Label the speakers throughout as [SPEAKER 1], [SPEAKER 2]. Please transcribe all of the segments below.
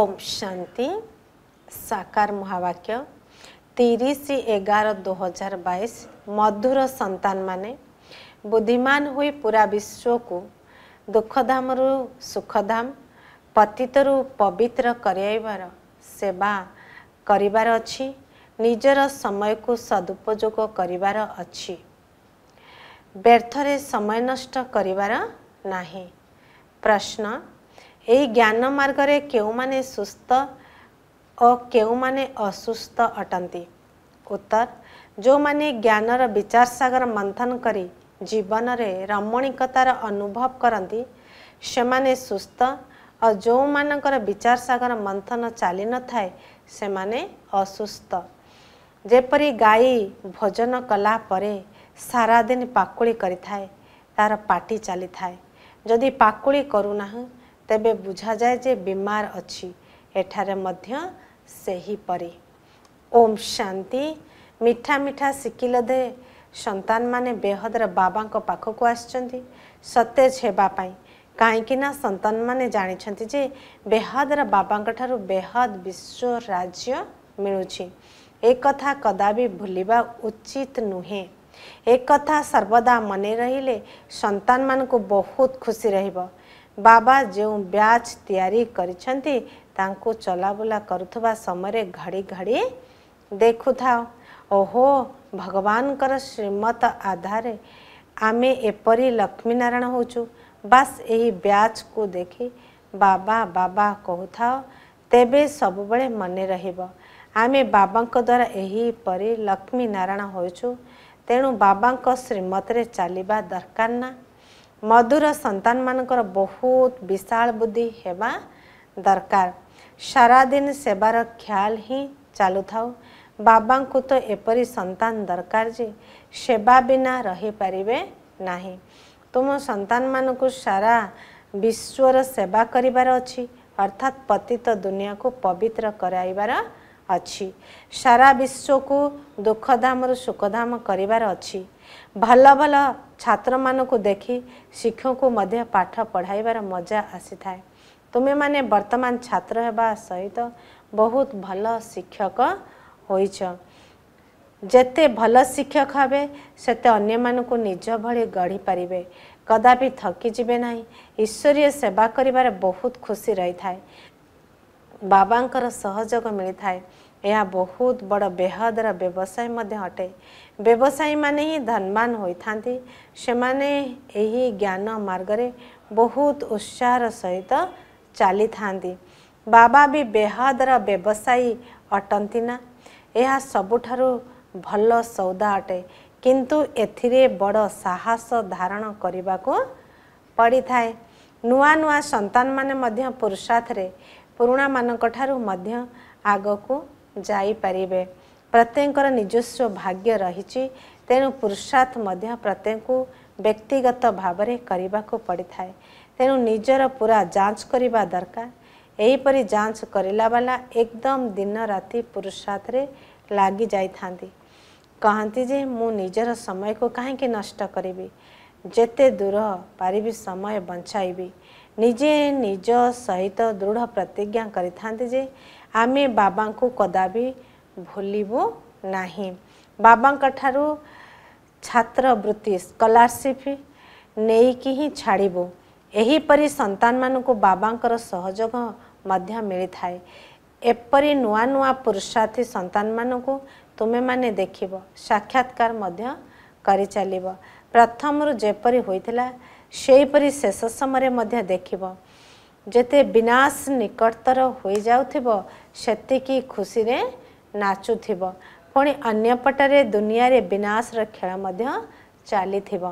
[SPEAKER 1] ଓମ୍ ଶାନ୍ତି ସାକାର ମହାବାକ୍ୟ ତିରିଶ ଏଗାର ଦୁଇହଜାର ବାଇଶ ମଧୁର ସନ୍ତାନମାନେ ବୁଦ୍ଧିମାନ ହୋଇ ପୁରା ବିଶ୍ୱକୁ ଦୁଃଖଧାମରୁ ସୁଖଧାମ ପତିତରୁ ପବିତ୍ର କରାଇବାର ସେବା କରିବାର ଅଛି ନିଜର ସମୟକୁ ସଦୁପଯୋଗ କରିବାର ଅଛି ବ୍ୟର୍ଥରେ ସମୟ ନଷ୍ଟ କରିବାର ନାହିଁ ପ୍ରଶ୍ନ ଏହି ଜ୍ଞାନ ମାର୍ଗରେ କେଉଁମାନେ ସୁସ୍ଥ ଓ କେଉଁମାନେ ଅସୁସ୍ଥ ଅଟନ୍ତି ଉତ୍ତର ଯେଉଁମାନେ ଜ୍ଞାନର ବିଚାର ସାଗର ମନ୍ଥନ କରି ଜୀବନରେ ରମଣୀକତାର ଅନୁଭବ କରନ୍ତି ସେମାନେ ସୁସ୍ଥ ଓ ଯେଉଁମାନଙ୍କର ବିଚାର ସାଗର ମନ୍ଥନ ଚାଲିନଥାଏ ସେମାନେ ଅସୁସ୍ଥ ଯେପରି ଗାଈ ଭୋଜନ କଲା ପରେ ସାରାଦିନ ପାକୁଳି କରିଥାଏ ତା'ର ପାଟି ଚାଲିଥାଏ ଯଦି ପାକୁଳି କରୁନାହିଁ ତେବେ ବୁଝାଯାଏ ଯେ ବିମାର ଅଛି ଏଠାରେ ମଧ୍ୟ ସେହିପରି ଓମ୍ ଶାନ୍ତି ମିଠା ମିଠା ଶିକିଲ ଦେ ସନ୍ତାନମାନେ ବେହଦର ବାବାଙ୍କ ପାଖକୁ ଆସିଛନ୍ତି ସତେଜ ହେବା ପାଇଁ କାହିଁକିନା ସନ୍ତାନମାନେ ଜାଣିଛନ୍ତି ଯେ ବେହଦର ବାବାଙ୍କଠାରୁ ବେହଦ ବିଶ୍ୱ ରାଜ୍ୟ ମିଳୁଛି ଏକଥା କଦାପି ଭୁଲିବା ଉଚିତ ନୁହେଁ ଏକଥା ସର୍ବଦା ମନେ ରହିଲେ ସନ୍ତାନମାନଙ୍କୁ ବହୁତ ଖୁସି ରହିବ ବାବା ଯେଉଁ ବ୍ୟାଚ୍ ତିଆରି କରିଛନ୍ତି ତାଙ୍କୁ ଚଲାବୁଲା କରୁଥିବା ସମୟରେ ଘଡ଼ି ଘଡ଼ି ଦେଖୁଥାଉ ଓହୋ ଭଗବାନଙ୍କର ଶ୍ରୀମତ ଆଧାରରେ ଆମେ ଏପରି ଲକ୍ଷ୍ମୀନାରାୟଣ ହେଉଛୁ ବାସ୍ ଏହି ବ୍ୟାଚ୍କୁ ଦେଖି ବାବା ବାବା କହୁଥାଉ ତେବେ ସବୁବେଳେ ମନେ ରହିବ ଆମେ ବାବାଙ୍କ ଦ୍ୱାରା ଏହିପରି ଲକ୍ଷ୍ମୀନାରାୟଣ ହୋଇଛୁ ତେଣୁ ବାବାଙ୍କ ଶ୍ରୀମତରେ ଚାଲିବା ଦରକାର ନା ମଧୁର ସନ୍ତାନମାନଙ୍କର ବହୁତ ବିଶାଳ ବୁଦ୍ଧି ହେବା ଦରକାର ସାରାଦିନ ସେବାର ଖ୍ୟାଲ ହିଁ ଚାଲୁଥାଉ ବାବାଙ୍କୁ ତ ଏପରି ସନ୍ତାନ ଦରକାର ଯେ ସେବା ବିନା ରହିପାରିବେ ନାହିଁ ତୁମ ସନ୍ତାନମାନଙ୍କୁ ସାରା ବିଶ୍ୱର ସେବା କରିବାର ଅଛି ଅର୍ଥାତ୍ ପତିତ ଦୁନିଆକୁ ପବିତ୍ର କରାଇବାର ଅଛି ସାରା ବିଶ୍ୱକୁ ଦୁଃଖଧାମରୁ ସୁଖଧାମ କରିବାର ଅଛି ଭଲ ଭଲ ଛାତ୍ରମାନଙ୍କୁ ଦେଖି ଶିକ୍ଷକଙ୍କୁ ମଧ୍ୟ ପାଠ ପଢ଼ାଇବାର ମଜା ଆସିଥାଏ ତୁମେମାନେ ବର୍ତ୍ତମାନ ଛାତ୍ର ହେବା ସହିତ ବହୁତ ଭଲ ଶିକ୍ଷକ ହୋଇଛ ଯେତେ ଭଲ ଶିକ୍ଷକ ହେବେ ସେତେ ଅନ୍ୟମାନଙ୍କୁ ନିଜ ଭଳି ଗଢ଼ିପାରିବେ କଦାପି ଥକିଯିବେ ନାହିଁ ଈଶ୍ୱରୀୟ ସେବା କରିବାରେ ବହୁତ ଖୁସି ରହିଥାଏ ବାବାଙ୍କର ସହଯୋଗ ମିଳିଥାଏ ଏହା ବହୁତ ବଡ଼ ବେହଦର ବ୍ୟବସାୟୀ ମଧ୍ୟ ଅଟେ ବ୍ୟବସାୟୀମାନେ ହିଁ ଧନବାନ ହୋଇଥାନ୍ତି ସେମାନେ ଏହି ଜ୍ଞାନ ମାର୍ଗରେ ବହୁତ ଉତ୍ସାହର ସହିତ ଚାଲିଥାନ୍ତି ବାବା ବି ବେହଦର ବ୍ୟବସାୟୀ ଅଟନ୍ତି ନା ଏହା ସବୁଠାରୁ ଭଲ ସଉଦା ଅଟେ କିନ୍ତୁ ଏଥିରେ ବଡ଼ ସାହସ ଧାରଣ କରିବାକୁ ପଡ଼ିଥାଏ ନୂଆ ନୂଆ ସନ୍ତାନମାନେ ମଧ୍ୟ ପୁରୁଷାର୍ଥରେ ପୁରୁଣାମାନଙ୍କ ଠାରୁ ମଧ୍ୟ ଆଗକୁ ଯାଇପାରିବେ ପ୍ରତ୍ୟେକଙ୍କର ନିଜସ୍ୱ ଭାଗ୍ୟ ରହିଛି ତେଣୁ ପୁରୁଷାର୍ଥ ମଧ୍ୟ ପ୍ରତ୍ୟେକଙ୍କୁ ବ୍ୟକ୍ତିଗତ ଭାବରେ କରିବାକୁ ପଡ଼ିଥାଏ ତେଣୁ ନିଜର ପୁରା ଯାଞ୍ଚ କରିବା ଦରକାର ଏହିପରି ଯାଞ୍ଚ କରିଲା ବାଲା ଏକଦମ ଦିନ ରାତି ପୁରୁଷାର୍ଥରେ ଲାଗି ଯାଇଥାନ୍ତି କହନ୍ତି ଯେ ମୁଁ ନିଜର ସମୟକୁ କାହିଁକି ନଷ୍ଟ କରିବି ଯେତେ ଦୂର ପାରିବି ସମୟ ବଞ୍ଚାଇବି ନିଜେ ନିଜ ସହିତ ଦୃଢ଼ ପ୍ରତିଜ୍ଞା କରିଥାନ୍ତି ଯେ आम बाबा कदापि भूलू ना बाबा छात्र वृत्ति स्कलारसीप नहीं छाड़बू यहीपरी सतान मान बाबा सहयोग मिलता है एपरी नुआ नुआ पुरुषार्थी सतान मान तुम्हें देख साक्षात्कार प्रथम रूपरी होता से शेष समय देख ଯେତେ ବିନାଶ ନିକଟତର ହୋଇଯାଉଥିବ ସେତିକି ଖୁସିରେ ନାଚୁଥିବ ପୁଣି ଅନ୍ୟପଟରେ ଦୁନିଆରେ ବିନାଶର ଖେଳ ମଧ୍ୟ ଚାଲିଥିବ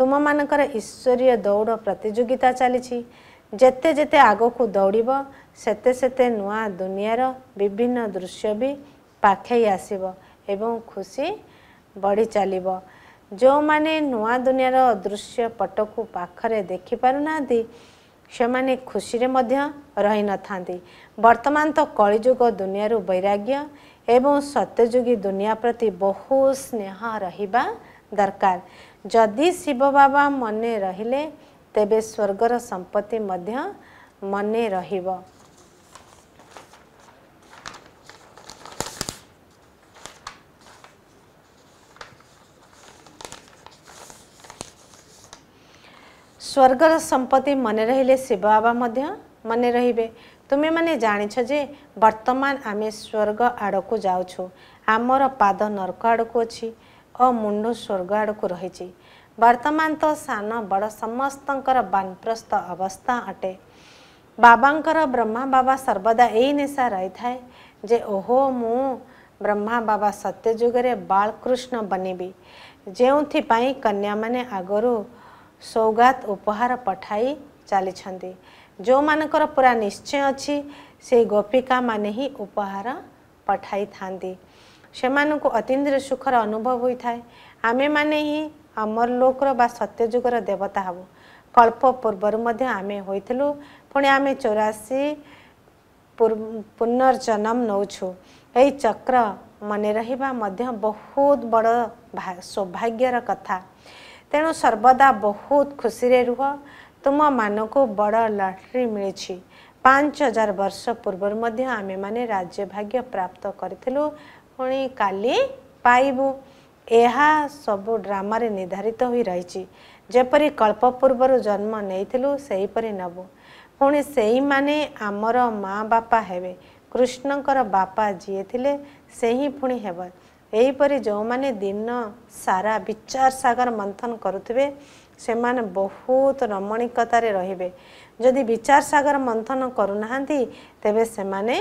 [SPEAKER 1] ତୁମମାନଙ୍କର ଈଶ୍ୱରୀୟ ଦୌଡ଼ ପ୍ରତିଯୋଗିତା ଚାଲିଛି ଯେତେ ଯେତେ ଆଗକୁ ଦୌଡ଼ିବ ସେତେ ସେତେ ନୂଆ ଦୁନିଆର ବିଭିନ୍ନ ଦୃଶ୍ୟ ବି ପାଖେଇ ଆସିବ ଏବଂ ଖୁସି ବଢ଼ି ଚାଲିବ ଯେଉଁମାନେ ନୂଆ ଦୁନିଆର ଦୃଶ୍ୟ ପଟକୁ ପାଖରେ ଦେଖିପାରୁନାହାନ୍ତି ସେମାନେ ଖୁସିରେ ମଧ୍ୟ ରହିନଥାନ୍ତି ବର୍ତ୍ତମାନ ତ କଳିଯୁଗ ଦୁନିଆରୁ ବୈରାଗ୍ୟ ଏବଂ ସତ୍ୟଯୁଗୀ ଦୁନିଆ ପ୍ରତି ବହୁ ସ୍ନେହ ରହିବା ଦରକାର ଯଦି ଶିବ ବାବା ମନେ ରହିଲେ ତେବେ ସ୍ୱର୍ଗର ସମ୍ପତ୍ତି ମଧ୍ୟ ମନେ ରହିବ ସ୍ୱର୍ଗର ସମ୍ପତ୍ତି ମନେ ରହିଲେ ଶିବ ବାବା ମଧ୍ୟ ମନେ ରହିବେ ତୁମେମାନେ ଜାଣିଛ ଯେ ବର୍ତ୍ତମାନ ଆମେ ସ୍ୱର୍ଗ ଆଡ଼କୁ ଯାଉଛୁ ଆମର ପାଦ ନର୍କ ଆଡ଼କୁ ଅଛି ଓ ମୁଣ୍ଡ ସ୍ୱର୍ଗ ଆଡ଼କୁ ରହିଛି ବର୍ତ୍ତମାନ ତ ସାନ ବଡ଼ ସମସ୍ତଙ୍କର ବାନପ୍ରସ୍ତ ଅବସ୍ଥା ଅଟେ ବାବାଙ୍କର ବ୍ରହ୍ମା ବାବା ସର୍ବଦା ଏଇ ନିଶା ରହିଥାଏ ଯେ ଓହୋ ମୁଁ ବ୍ରହ୍ମା ବାବା ସତ୍ୟଯୁଗରେ ବାଳକୃଷ୍ଣ ବନେବି ଯେଉଁଥିପାଇଁ କନ୍ୟାମାନେ ଆଗରୁ ସୌଗାତ ଉପହାର ପଠାଇ ଚାଲିଛନ୍ତି ଯେଉଁମାନଙ୍କର ପୁରା ନିଶ୍ଚୟ ଅଛି ସେ ଗୋପିକାମାନେ ହିଁ ଉପହାର ପଠାଇଥାନ୍ତି ସେମାନଙ୍କୁ ଅତିନ୍ଦ୍ର ସୁଖର ଅନୁଭବ ହୋଇଥାଏ ଆମେମାନେ ହିଁ ଆମର ଲୋକର ବା ସତ୍ୟଯୁଗର ଦେବତା ହେବୁ କଳ୍ପ ପୂର୍ବରୁ ମଧ୍ୟ ଆମେ ହୋଇଥିଲୁ ପୁଣି ଆମେ ଚଉରାଅଶୀ ପୁନର୍ଜନମ ନେଉଛୁ ଏହି ଚକ୍ର ମନେ ରହିବା ମଧ୍ୟ ବହୁତ ବଡ଼ ସୌଭାଗ୍ୟର କଥା ତେଣୁ ସର୍ବଦା ବହୁତ ଖୁସିରେ ରୁହ ତୁମମାନଙ୍କୁ ବଡ଼ ଲଟ୍ରି ମିଳିଛି ପାଞ୍ଚ ହଜାର ବର୍ଷ ପୂର୍ବରୁ ମଧ୍ୟ ଆମେମାନେ ରାଜ୍ୟ ଭାଗ୍ୟ ପ୍ରାପ୍ତ କରିଥିଲୁ ପୁଣି କାଲି ପାଇବୁ ଏହା ସବୁ ଡ୍ରାମାରେ ନିର୍ଦ୍ଧାରିତ ହୋଇ ରହିଛି ଯେପରି କଳ୍ପ ପୂର୍ବରୁ ଜନ୍ମ ନେଇଥିଲୁ ସେହିପରି ନେବୁ ପୁଣି ସେଇମାନେ ଆମର ମା ବାପା ହେବେ କୃଷ୍ଣଙ୍କର ବାପା ଯିଏ ଥିଲେ ସେହି ପୁଣି ହେବେ ଏହିପରି ଯେଉଁମାନେ ଦିନ ସାରା ବିଚାର ସାଗର ମନ୍ଥନ କରୁଥିବେ ସେମାନେ ବହୁତ ରମଣୀକତାରେ ରହିବେ ଯଦି ବିଚାର ସାଗର ମନ୍ଥନ କରୁନାହାନ୍ତି ତେବେ ସେମାନେ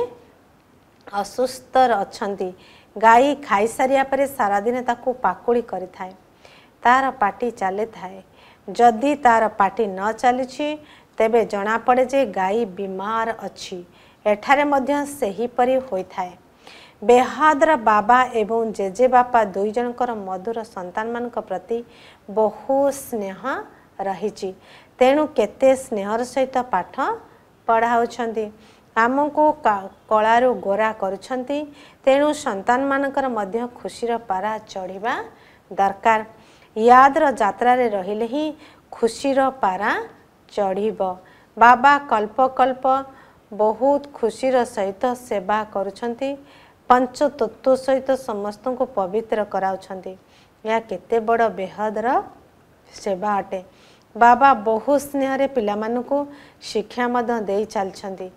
[SPEAKER 1] ଅସୁସ୍ଥ ଅଛନ୍ତି ଗାଈ ଖାଇସାରିବା ପରେ ସାରାଦିନେ ତାକୁ ପାକୁଳି କରିଥାଏ ତା'ର ପାଟି ଚାଲିଥାଏ ଯଦି ତା'ର ପାଟି ନ ଚାଲିଛି ତେବେ ଜଣାପଡ଼େ ଯେ ଗାଈ ବିମାର ଅଛି ଏଠାରେ ମଧ୍ୟ ସେହିପରି ହୋଇଥାଏ ବେହାଦର ବାବା ଏବଂ ଜେଜେବାପା ଦୁଇ ଜଣଙ୍କର ମଧୁର ସନ୍ତାନମାନଙ୍କ ପ୍ରତି ବହୁ ସ୍ନେହ ରହିଛି ତେଣୁ କେତେ ସ୍ନେହର ସହିତ ପାଠ ପଢ଼ାଉଛନ୍ତି ଆମକୁ କଳାରୁ ଗୋରା କରୁଛନ୍ତି ତେଣୁ ସନ୍ତାନମାନଙ୍କର ମଧ୍ୟ ଖୁସିର ପାରା ଚଢ଼ିବା ଦରକାର ୟାଦର ଯାତ୍ରାରେ ରହିଲେ ହିଁ ଖୁସିର ପାରା ଚଢ଼ିବ ବାବା କଳ୍ପକଳ୍ପ ବହୁତ ଖୁସିର ସହିତ ସେବା କରୁଛନ୍ତି ପଞ୍ଚତତ୍ତ୍ୱ ସହିତ ସମସ୍ତଙ୍କୁ ପବିତ୍ର କରାଉଛନ୍ତି ଏହା କେତେ ବଡ଼ ବେହଦର ସେବା ଅଟେ ବାବା ବହୁ ସ୍ନେହରେ ପିଲାମାନଙ୍କୁ ଶିକ୍ଷା ମଧ୍ୟ ଦେଇ ଚାଲିଛନ୍ତି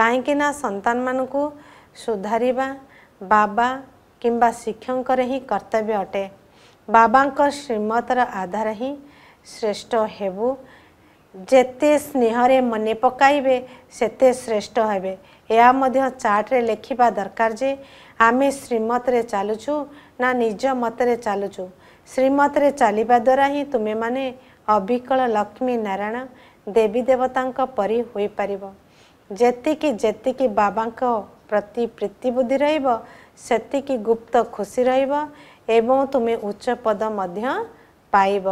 [SPEAKER 1] କାହିଁକି ନା ସନ୍ତାନମାନଙ୍କୁ ସୁଧାରିବା ବାବା କିମ୍ବା ଶିକ୍ଷକଙ୍କର ହିଁ କର୍ତ୍ତବ୍ୟ ଅଟେ ବାବାଙ୍କ ଶ୍ରୀମତର ଆଧାର ହିଁ ଶ୍ରେଷ୍ଠ ହେବୁ ଯେତେ ସ୍ନେହରେ ମନେ ପକାଇବେ ସେତେ ଶ୍ରେଷ୍ଠ ହେବେ ଏହା ମଧ୍ୟ ଚାର୍ଟରେ ଲେଖିବା ଦରକାର ଯେ ଆମେ ଶ୍ରୀମତରେ ଚାଲୁଛୁ ନା ନିଜ ମତରେ ଚାଲୁଛୁ ଶ୍ରୀମତରେ ଚାଲିବା ଦ୍ୱାରା ହିଁ ତୁମେମାନେ ଅବିକଳ ଲକ୍ଷ୍ମୀ ନାରାୟଣ ଦେବୀ ଦେବତାଙ୍କ ପରି ହୋଇପାରିବ ଯେତିକି ଯେତିକି ବାବାଙ୍କ ପ୍ରତି ପ୍ରୀତିବୁଦ୍ଧି ରହିବ ସେତିକି ଗୁପ୍ତ ଖୁସି ରହିବ ଏବଂ ତୁମେ ଉଚ୍ଚ ପଦ ମଧ୍ୟ ପାଇବ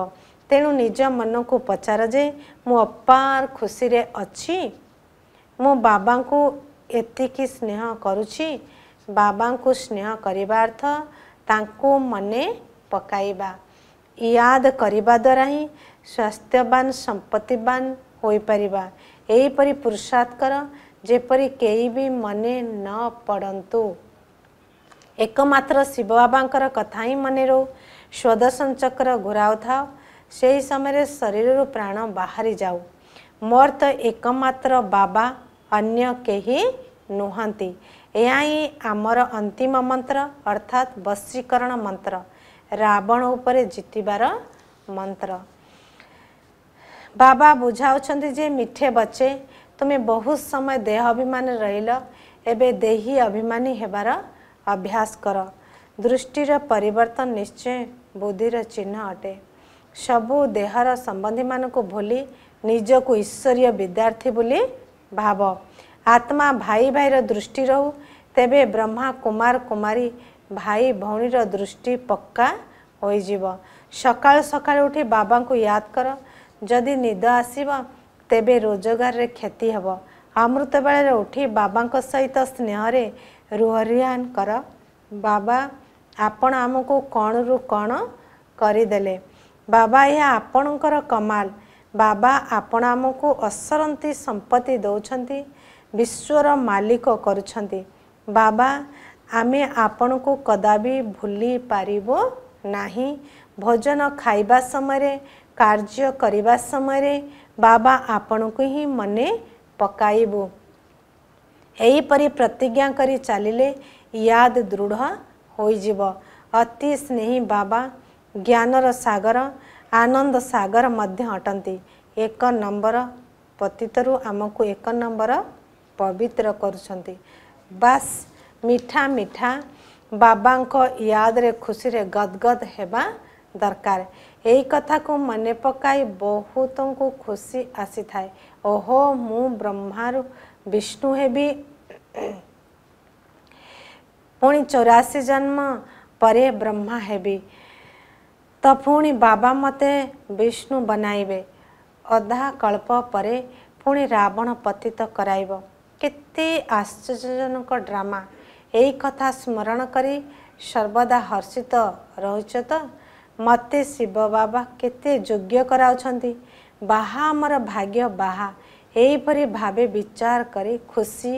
[SPEAKER 1] ତେଣୁ ନିଜ ମନକୁ ପଚାର ଯେ ମୁଁ ଅପାର ଖୁସିରେ ଅଛି ମୁଁ ବାବାଙ୍କୁ ଏତିକି ସ୍ନେହ କରୁଛି ବାବାଙ୍କୁ ସ୍ନେହ କରିବା ଅର୍ଥ ତାଙ୍କୁ ମନେ ପକାଇବା ୟାଦ କରିବା ଦ୍ୱାରା ହିଁ ସ୍ୱାସ୍ଥ୍ୟବାନ ସମ୍ପତ୍ତିବାନ ହୋଇପାରିବା ଏହିପରି ପୁରୁଷାର୍ଥ କର ଯେପରି କେହି ବି ମନେ ନ ପଡ଼ନ୍ତୁ ଏକମାତ୍ର ଶିବ ବାବାଙ୍କର କଥା ହିଁ ମନେ ରହୁ ସ୍ୱଦଶଚକ୍ର ଘୁରାଉଥାଉ ସେହି ସମୟରେ ଶରୀରରୁ ପ୍ରାଣ ବାହାରି ଯାଉ ମୋର ତ ଏକମାତ୍ର ବାବା ଅନ୍ୟ କେହି ନୁହନ୍ତି ଏହା ହିଁ ଆମର ଅନ୍ତିମ ମନ୍ତ୍ର ଅର୍ଥାତ୍ ବଶୀକରଣ ମନ୍ତ୍ର ରାବଣ ଉପରେ ଜିତିବାର ମନ୍ତ୍ର ବାବା ବୁଝାଉଛନ୍ତି ଯେ ମିଠେ ବଚେ ତୁମେ ବହୁତ ସମୟ ଦେହ ଅଭିମାନୀ ରହିଲ ଏବେ ଦେହି ଅଭିମାନୀ ହେବାର ଅଭ୍ୟାସ କର ଦୃଷ୍ଟିର ପରିବର୍ତ୍ତନ ନିଶ୍ଚୟ ବୁଦ୍ଧିର ଚିହ୍ନ ଅଟେ ସବୁ ଦେହର ସମ୍ବନ୍ଧୀମାନଙ୍କୁ ଭୁଲି ନିଜକୁ ଈଶ୍ୱରୀୟ ବିଦ୍ୟାର୍ଥୀ ବୋଲି ଭାବ ଆତ୍ମା ଭାଇ ଭାଇର ଦୃଷ୍ଟି ରହୁ ତେବେ ବ୍ରହ୍ମା କୁମାର କୁମାରୀ ଭାଇ ଭଉଣୀର ଦୃଷ୍ଟି ପକ୍କା ହୋଇଯିବ ସକାଳୁ ସକାଳୁ ଉଠି ବାବାଙ୍କୁ ୟାଦ କର ଯଦି ନିଦ ଆସିବ ତେବେ ରୋଜଗାରରେ କ୍ଷତି ହେବ ଅମୃତ ବେଳରେ ଉଠି ବାବାଙ୍କ ସହିତ ସ୍ନେହରେ ରୁହରିହାନ କର ବାବା ଆପଣ ଆମକୁ କ'ଣରୁ କ'ଣ କରିଦେଲେ ବାବା ଏହା ଆପଣଙ୍କର କମାଲ ବାବା ଆପଣ ଆମକୁ ଅସରନ୍ତି ସମ୍ପତ୍ତି ଦେଉଛନ୍ତି ବିଶ୍ୱର ମାଲିକ କରୁଛନ୍ତି ବାବା ଆମେ ଆପଣଙ୍କୁ କଦାପି ଭୁଲି ପାରିବ ନାହିଁ ଭୋଜନ ଖାଇବା ସମୟରେ କାର୍ଯ୍ୟ କରିବା ସମୟରେ ବାବା ଆପଣଙ୍କୁ ହିଁ ମନେ ପକାଇବୁ ଏହିପରି ପ୍ରତିଜ୍ଞା କରି ଚାଲିଲେ ୟାଦ ଦୃଢ଼ ହୋଇଯିବ ଅତି ସ୍ନେହୀ ବାବା ଜ୍ଞାନର ସାଗର ଆନନ୍ଦ ସାଗର ମଧ୍ୟ ଅଟନ୍ତି ଏକ ନମ୍ବର ପତିତରୁ ଆମକୁ ଏକ ନମ୍ବର ପବିତ୍ର କରୁଛନ୍ତି ବାସ୍ ମିଠା ମିଠା ବାବାଙ୍କ ୟାଦରେ ଖୁସିରେ ଗଦଗଦ ହେବା ଦରକାର ଏହି କଥାକୁ ମନେ ପକାଇ ବହୁତଙ୍କୁ ଖୁସି ଆସିଥାଏ ଓହୋ ମୁଁ ବ୍ରହ୍ମାରୁ ବିଷ୍ଣୁ ହେବି ପୁଣି ଚଉରାଶୀ ଜନ୍ମ ପରେ ବ୍ରହ୍ମା ହେବି ତ ପୁଣି ବାବା ମୋତେ ବିଷ୍ଣୁ ବନାଇବେ ଅଧା କଳ୍ପ ପରେ ପୁଣି ରାବଣ ପତିତ କରାଇବ କେତେ ଆଶ୍ଚର୍ଯ୍ୟଜନକ ଡ୍ରାମା ଏଇ କଥା ସ୍ମରଣ କରି ସର୍ବଦା ହର୍ଷିତ ରହୁଛ ତ ମୋତେ ଶିବ ବାବା କେତେ ଯୋଗ୍ୟ କରାଉଛନ୍ତି ବାହା ଆମର ଭାଗ୍ୟ ବାହା ଏହିପରି ଭାବେ ବିଚାର କରି ଖୁସି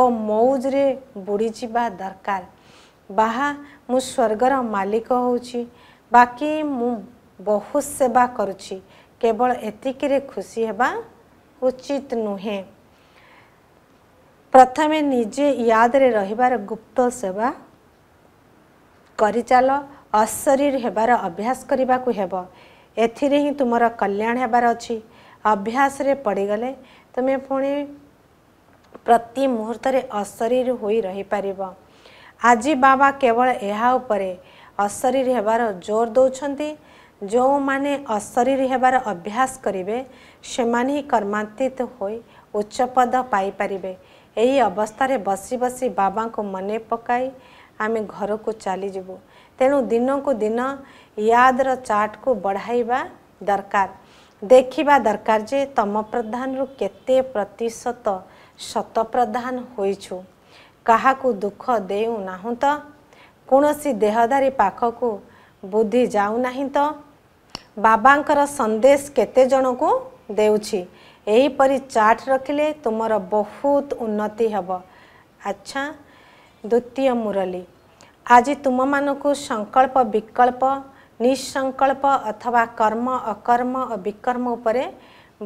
[SPEAKER 1] ଓ ମଉଜରେ ବୁଡ଼ିଯିବା ଦରକାର ବାହା ମୁଁ ସ୍ୱର୍ଗର ମାଲିକ ହେଉଛି ବାକି ମୁଁ ବହୁତ ସେବା କରୁଛି କେବଳ ଏତିକିରେ ଖୁସି ହେବା ଉଚିତ ନୁହେଁ ପ୍ରଥମେ ନିଜେ ୟାଦରେ ରହିବାର ଗୁପ୍ତ ସେବା କରିଚାଲ ଅଶରୀର ହେବାର ଅଭ୍ୟାସ କରିବାକୁ ହେବ ଏଥିରେ ହିଁ ତୁମର କଲ୍ୟାଣ ହେବାର ଅଛି ଅଭ୍ୟାସରେ ପଡ଼ିଗଲେ ତୁମେ ପୁଣି ପ୍ରତି ମୁହୂର୍ତ୍ତରେ ଅଶରୀର ହୋଇ ରହିପାରିବ ଆଜି ବାବା କେବଳ ଏହା ଉପରେ अशरीर हेबार जोर दौंट जो माने अशरीर हेबार अभ्यास करेंगे से कर्मातीत हो उच्च पद पाई यही अवस्था रे बसी बसी बाबा को मन पकाई आम घर को चली जीव तेणु दिन को दिन यादर चार्ट को बढ़ावा दरकार देखा दरकार जे तम प्रधान रु के प्रतिशत शत प्रधान हो दुख देना तो କୌଣସି ଦେହଦାରୀ ପାଖକୁ ବୁଦ୍ଧି ଯାଉନାହିଁ ତ ବାବାଙ୍କର ସନ୍ଦେଶ କେତେ ଜଣକୁ ଦେଉଛି ଏହିପରି ଚାର୍ଟ ରଖିଲେ ତୁମର ବହୁତ ଉନ୍ନତି ହେବ ଆଚ୍ଛା ଦ୍ୱିତୀୟ ମୁରଲୀ ଆଜି ତୁମମାନଙ୍କୁ ସଂକଳ୍ପ ବିକଳ୍ପ ନିଃସଂକଳ୍ପ ଅଥବା କର୍ମ ଅକର୍ମ ଓ ବିକର୍ମ ଉପରେ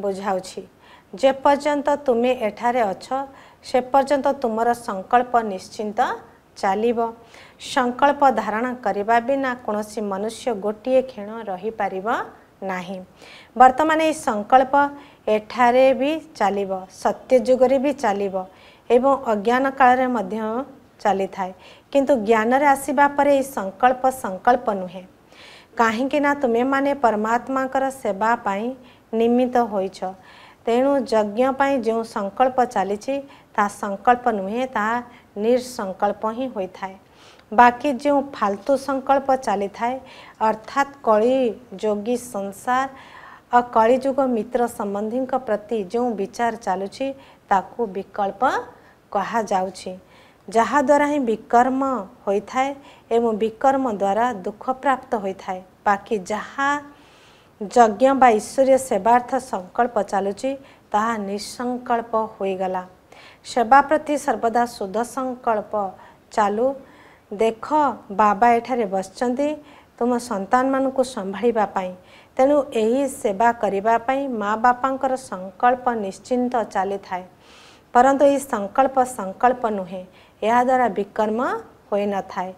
[SPEAKER 1] ବୁଝାଉଛି ଯେପର୍ଯ୍ୟନ୍ତ ତୁମେ ଏଠାରେ ଅଛ ସେ ପର୍ଯ୍ୟନ୍ତ ତୁମର ସଂକଳ୍ପ ନିଶ୍ଚିନ୍ତ ଚାଲିବ ସଂକଳ୍ପ ଧାରଣ କରିବା ବିନା କୌଣସି ମନୁଷ୍ୟ ଗୋଟିଏ କ୍ଷଣ ରହିପାରିବ ନାହିଁ ବର୍ତ୍ତମାନ ଏହି ସଂକଳ୍ପ ଏଠାରେ ବି ଚାଲିବ ସତ୍ୟ ଯୁଗରେ ବି ଚାଲିବ ଏବଂ ଅଜ୍ଞାନ କାଳରେ ମଧ୍ୟ ଚାଲିଥାଏ କିନ୍ତୁ ଜ୍ଞାନରେ ଆସିବା ପରେ ଏହି ସଂକଳ୍ପ ସଂକଳ୍ପ ନୁହେଁ କାହିଁକିନା ତୁମେମାନେ ପରମାତ୍ମାଙ୍କର ସେବା ପାଇଁ ନିମିତ୍ତ ହୋଇଛ ତେଣୁ ଯଜ୍ଞ ପାଇଁ ଯେଉଁ ସଂକଳ୍ପ ଚାଲିଛି ତାହା ସଂକଳ୍ପ ନୁହେଁ ତାହା निर्संकल्प ही होताए बाकी जो फालतू संकल्प चली थाए अर्थात कली जोगी संसार और कलीजुग मित्र संबंधी प्रति जो विचार चलु ताकू विकल्प कहा जाऊँगी जहाद्वारा ही विकर्म होता है विकर्म द्वारा दुख प्राप्त होता है बाकी जहा यज्ञ ईश्वरीय सेवार्थ संकल्प चलुची ता निसंकल्प होगला ସେବା ପ୍ରତି ସର୍ବଦା ଶୁଦ୍ଧ ସଂକଳ୍ପ ଚାଲୁ ଦେଖ ବାବା ଏଠାରେ ବସିଛନ୍ତି ତୁମ ସନ୍ତାନମାନଙ୍କୁ ସମ୍ଭାଳିବା ପାଇଁ ତେଣୁ ଏହି ସେବା କରିବା ପାଇଁ ମାଆ ବାପାଙ୍କର ସଂକଳ୍ପ ନିଶ୍ଚିନ୍ତ ଚାଲିଥାଏ ପରନ୍ତୁ ଏହି ସଂକଳ୍ପ ସଂକଳ୍ପ ନୁହେଁ ଏହାଦ୍ୱାରା ବିକର୍ମ ହୋଇନଥାଏ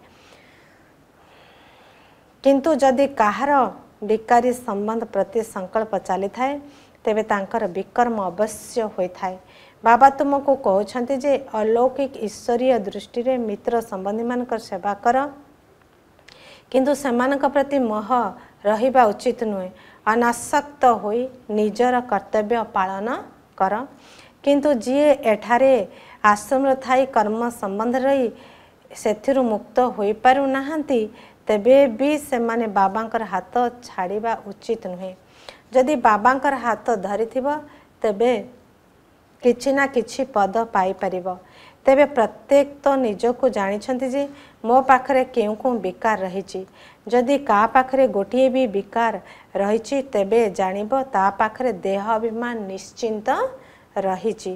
[SPEAKER 1] କିନ୍ତୁ ଯଦି କାହାର ବିକାରୀ ସମ୍ବନ୍ଧ ପ୍ରତି ସଂକଳ୍ପ ଚାଲିଥାଏ ତେବେ ତାଙ୍କର ବିକର୍ମ ଅବଶ୍ୟ ହୋଇଥାଏ ବାବା ତୁମକୁ କହୁଛନ୍ତି ଯେ ଅଲୌକିକ ଈଶ୍ୱରୀୟ ଦୃଷ୍ଟିରେ ମିତ୍ର ସମ୍ବନ୍ଧୀମାନଙ୍କ ସେବା କର କିନ୍ତୁ ସେମାନଙ୍କ ପ୍ରତି ମୋହ ରହିବା ଉଚିତ ନୁହେଁ ଅନାସକ୍ତ ହୋଇ ନିଜର କର୍ତ୍ତବ୍ୟ ପାଳନ କର କିନ୍ତୁ ଯିଏ ଏଠାରେ ଆଶ୍ରମରେ ଥାଇ କର୍ମ ସମ୍ବନ୍ଧ ରହି ସେଥିରୁ ମୁକ୍ତ ହୋଇପାରୁନାହାନ୍ତି ତେବେ ବି ସେମାନେ ବାବାଙ୍କର ହାତ ଛାଡ଼ିବା ଉଚିତ ନୁହେଁ ଯଦି ବାବାଙ୍କର ହାତ ଧରିଥିବ ତେବେ କିଛି ନା କିଛି ପଦ ପାଇପାରିବ ତେବେ ପ୍ରତ୍ୟେକ ତ ନିଜକୁ ଜାଣିଛନ୍ତି ଯେ ମୋ ପାଖରେ କେଉଁ କେଉଁ ବିକାର ରହିଛି ଯଦି କାହା ପାଖରେ ଗୋଟିଏ ବି ବିକାର ରହିଛି ତେବେ ଜାଣିବ ତା ପାଖରେ ଦେହ ଅଭିମାନ ନିଶ୍ଚିନ୍ତ ରହିଛି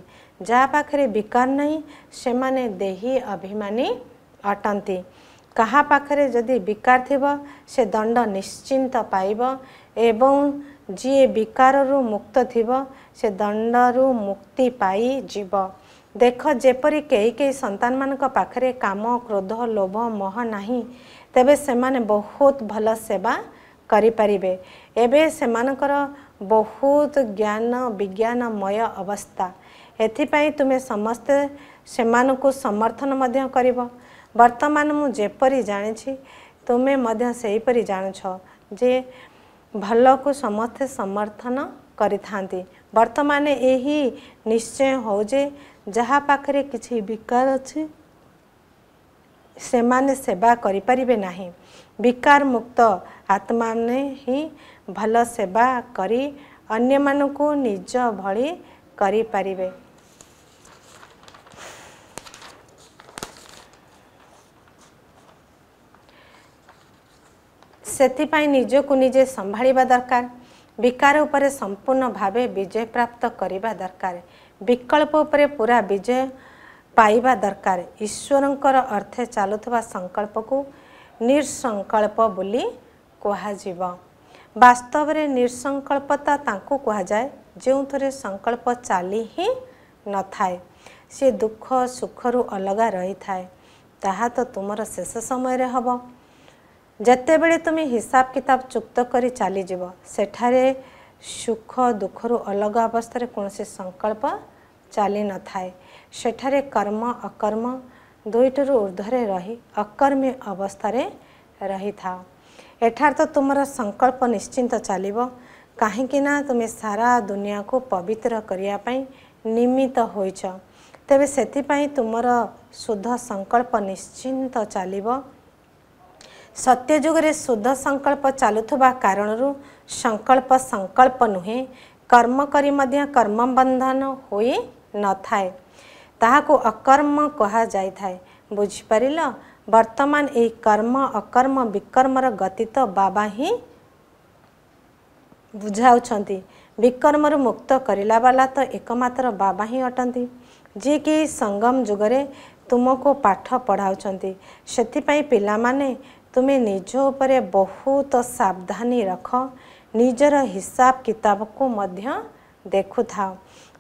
[SPEAKER 1] ଯାହା ପାଖରେ ବିକାର ନାହିଁ ସେମାନେ ଦେହି ଅଭିମାନୀ ଅଟନ୍ତି କାହା ପାଖରେ ଯଦି ବିକାର ଥିବ ସେ ଦଣ୍ଡ ନିଶ୍ଚିନ୍ତ ପାଇବ ଏବଂ ଯିଏ ବିକାରରୁ ମୁକ୍ତ ଥିବ ସେ ଦଣ୍ଡରୁ ମୁକ୍ତି ପାଇଯିବ ଦେଖ ଯେପରି କେହି କେହି ସନ୍ତାନମାନଙ୍କ ପାଖରେ କାମ କ୍ରୋଧ ଲୋଭ ମୋହ ନାହିଁ ତେବେ ସେମାନେ ବହୁତ ଭଲ ସେବା କରିପାରିବେ ଏବେ ସେମାନଙ୍କର ବହୁତ ଜ୍ଞାନ ବିଜ୍ଞାନମୟ ଅବସ୍ଥା ଏଥିପାଇଁ ତୁମେ ସମସ୍ତେ ସେମାନଙ୍କୁ ସମର୍ଥନ ମଧ୍ୟ କରିବ ବର୍ତ୍ତମାନ ମୁଁ ଯେପରି ଜାଣିଛି ତୁମେ ମଧ୍ୟ ସେହିପରି ଜାଣୁଛ ଯେ ଭଲକୁ ସମସ୍ତେ ସମର୍ଥନ କରିଥାନ୍ତି ବର୍ତ୍ତମାନ ଏହି ନିଶ୍ଚୟ ହେଉ ଯେ ଯାହା ପାଖରେ କିଛି ବିକାର ଅଛି ସେମାନେ ସେବା କରିପାରିବେ ନାହିଁ ବିକାର ମୁକ୍ତ ଆତ୍ମାମାନେ ହିଁ ଭଲ ସେବା କରି ଅନ୍ୟମାନଙ୍କୁ ନିଜ ଭଳି କରିପାରିବେ ସେଥିପାଇଁ ନିଜକୁ ନିଜେ ସମ୍ଭାଳିବା ଦରକାର ବିକାର ଉପରେ ସମ୍ପୂର୍ଣ୍ଣ ଭାବେ ବିଜୟ ପ୍ରାପ୍ତ କରିବା ଦରକାର ବିକଳ୍ପ ଉପରେ ପୁରା ବିଜୟ ପାଇବା ଦରକାର ଈଶ୍ୱରଙ୍କର ଅର୍ଥେ ଚାଲୁଥିବା ସଂକଳ୍ପକୁ ନିର୍ସଂକଳ୍ପ ବୋଲି କୁହାଯିବ ବାସ୍ତବରେ ନିର୍ସଂକଳ୍ପତା ତାଙ୍କୁ କୁହାଯାଏ ଯେଉଁଥିରେ ସଂକଳ୍ପ ଚାଲି ହିଁ ନଥାଏ ସେ ଦୁଃଖ ସୁଖରୁ ଅଲଗା ରହିଥାଏ ତାହା ତ ତୁମର ଶେଷ ସମୟରେ ହେବ ଯେତେବେଳେ ତୁମେ ହିସାବ କିତାବ ଚୁକ୍ତ କରି ଚାଲିଯିବ ସେଠାରେ ସୁଖ ଦୁଃଖରୁ ଅଲଗା ଅବସ୍ଥାରେ କୌଣସି ସଂକଳ୍ପ ଚାଲିନଥାଏ ସେଠାରେ କର୍ମ ଅକର୍ମ ଦୁଇଟିରୁ ଉର୍ଦ୍ଧ୍ୱରେ ରହି ଅକର୍ମୀ ଅବସ୍ଥାରେ ରହିଥାଅ ଏଠାରେ ତ ତୁମର ସଂକଳ୍ପ ନିଶ୍ଚିନ୍ତ ଚାଲିବ କାହିଁକିନା ତୁମେ ସାରା ଦୁନିଆକୁ ପବିତ୍ର କରିବା ପାଇଁ ନିମିତ ହୋଇଛ ତେବେ ସେଥିପାଇଁ ତୁମର ଶୁଦ୍ଧ ସଂକଳ୍ପ ନିଶ୍ଚିନ୍ତ ଚାଲିବ सत्य जुगर शुद्ध संकल्प चाहेको कारण संकल्प सङ्कल्प सङ्कल्प नुहेँ कर्मकरी मध्य कर्मबन्धन हुनथाए ताहक अकर्म कहाँ थाए बुझिपार वर्तमान यही कर्म अकर्म विकर्मर र गति बाबा हिँ बुझाउँदै मुक्त कला बाला त एकमत बाबा हिँड अटेन् जगम जुगरे तुमको पाठ पढाउँदै पहिला तुम्हें निज उपरे बहुत सावधानी रख निजर हिसाब किताब को देखु था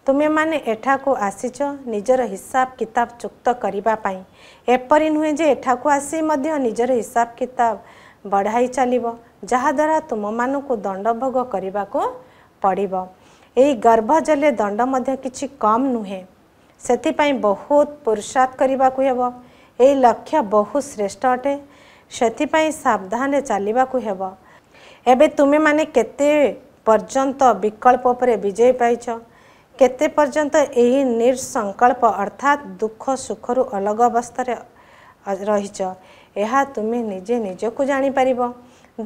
[SPEAKER 1] तुम्हें माने एठा को आसीच निजर हिसाब किताब चुक्त करने एपरी एठा को आसी निजर हिसाब किताब बढ़ाई चलो जहाद्वारा तुम मान दंड भोग करने को पड़ब यही गर्भ जल्ले दंड कि कम नुहे से बहुत पुरुषात करने को लक्ष्य बहुत श्रेष्ठ अटे ସେଥିପାଇଁ ସାବଧାନରେ ଚାଲିବାକୁ ହେବ ଏବେ ତୁମେମାନେ କେତେ ପର୍ଯ୍ୟନ୍ତ ବିକଳ୍ପ ଉପରେ ବିଜୟ ପାଇଛ କେତେ ପର୍ଯ୍ୟନ୍ତ ଏହି ନିର୍ସଂକଳ୍ପ ଅର୍ଥାତ୍ ଦୁଃଖ ସୁଖରୁ ଅଲଗା ଅବସ୍ଥାରେ ରହିଛ ଏହା ତୁମେ ନିଜେ ନିଜକୁ ଜାଣିପାରିବ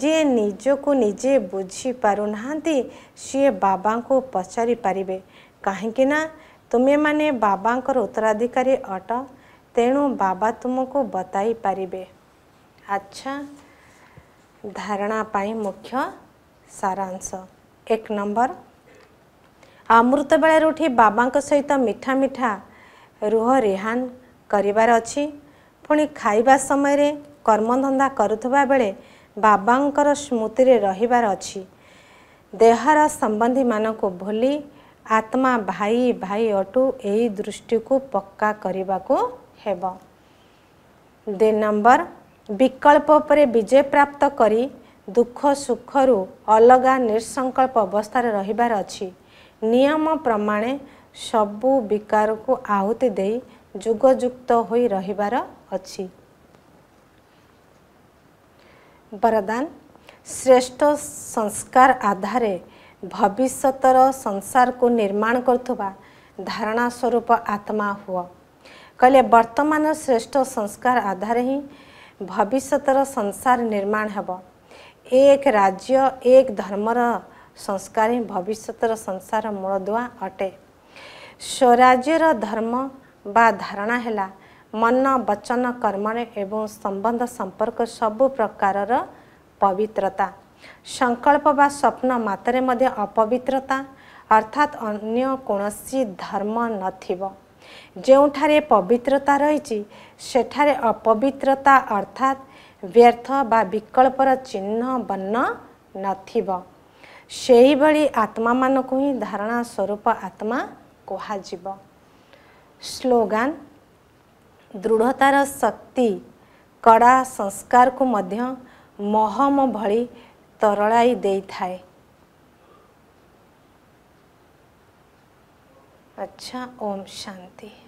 [SPEAKER 1] ଯିଏ ନିଜକୁ ନିଜେ ବୁଝିପାରୁନାହାନ୍ତି ସିଏ ବାବାଙ୍କୁ ପଚାରିପାରିବେ କାହିଁକି ନା ତୁମେମାନେ ବାବାଙ୍କର ଉତ୍ତରାଧିକାରୀ ଅଟ ତେଣୁ ବାବା ତୁମକୁ ବତାଇ ପାରିବେ ଆଚ୍ଛା ଧାରଣା ପାଇଁ ମୁଖ୍ୟ ସାରାଂଶ ଏକ ନମ୍ବର ଅମୃତ ବେଳରେ ଉଠି ବାବାଙ୍କ ସହିତ ମିଠା ମିଠା ରୁହ ରିହାନ କରିବାର ଅଛି ପୁଣି ଖାଇବା ସମୟରେ କର୍ମଧନ୍ଦା କରୁଥିବା ବେଳେ ବାବାଙ୍କର ସ୍ମୃତିରେ ରହିବାର ଅଛି ଦେହର ସମ୍ବନ୍ଧୀମାନଙ୍କୁ ଭୁଲି ଆତ୍ମା ଭାଇ ଭାଇ ଅଟୁ ଏହି ଦୃଷ୍ଟିକୁ ପକ୍କା କରିବାକୁ ହେବ ଦୁଇ ନମ୍ବର ବିକଳ୍ପ ଉପରେ ବିଜୟ ପ୍ରାପ୍ତ କରି ଦୁଃଖ ସୁଖରୁ ଅଲଗା ନିଃସଂକଳ୍ପ ଅବସ୍ଥାରେ ରହିବାର ଅଛି ନିୟମ ପ୍ରମାଣେ ସବୁ ବିକାରକୁ ଆହୁତି ଦେଇ ଯୁଗଯୁକ୍ତ ହୋଇ ରହିବାର ଅଛି ବରଦାନ ଶ୍ରେଷ୍ଠ ସଂସ୍କାର ଆଧାରରେ ଭବିଷ୍ୟତର ସଂସାରକୁ ନିର୍ମାଣ କରୁଥିବା ଧାରଣା ସ୍ୱରୂପ ଆତ୍ମା ହୁଅ କହିଲେ ବର୍ତ୍ତମାନ ଶ୍ରେଷ୍ଠ ସଂସ୍କାର ଆଧାରରେ ହିଁ ଭବିଷ୍ୟତର ସଂସାର ନିର୍ମାଣ ହେବ ଏକ ରାଜ୍ୟ ଏକ ଧର୍ମର ସଂସ୍କାର ହିଁ ଭବିଷ୍ୟତର ସଂସାର ମୂଳଦୁଆ ଅଟେ ସ୍ୱରାଜ୍ୟର ଧର୍ମ ବା ଧାରଣା ହେଲା ମନ ବଚନ କର୍ମରେ ଏବଂ ସମ୍ବନ୍ଧ ସମ୍ପର୍କ ସବୁ ପ୍ରକାରର ପବିତ୍ରତା ସଂକଳ୍ପ ବା ସ୍ୱପ୍ନ ମାତ୍ରାରେ ମଧ୍ୟ ଅପବିତ୍ରତା ଅର୍ଥାତ୍ ଅନ୍ୟ କୌଣସି ଧର୍ମ ନଥିବ ଯେଉଁଠାରେ ପବିତ୍ରତା ରହିଛି ସେଠାରେ ଅପବିତ୍ରତା ଅର୍ଥାତ୍ ବ୍ୟର୍ଥ ବା ବିକଳ୍ପର ଚିହ୍ନ ବର୍ଣ୍ଣ ନଥିବ ସେହିଭଳି ଆତ୍ମାମାନଙ୍କୁ ହିଁ ଧାରଣା ସ୍ୱରୂପ ଆତ୍ମା କୁହାଯିବ ସ୍ଲୋଗାନ ଦୃଢ଼ତାର ଶକ୍ତି କଡ଼ା ସଂସ୍କାରକୁ ମଧ୍ୟ ମହମ ଭଳି ତରଳାଇ ଦେଇଥାଏ अच्छा ओम शांति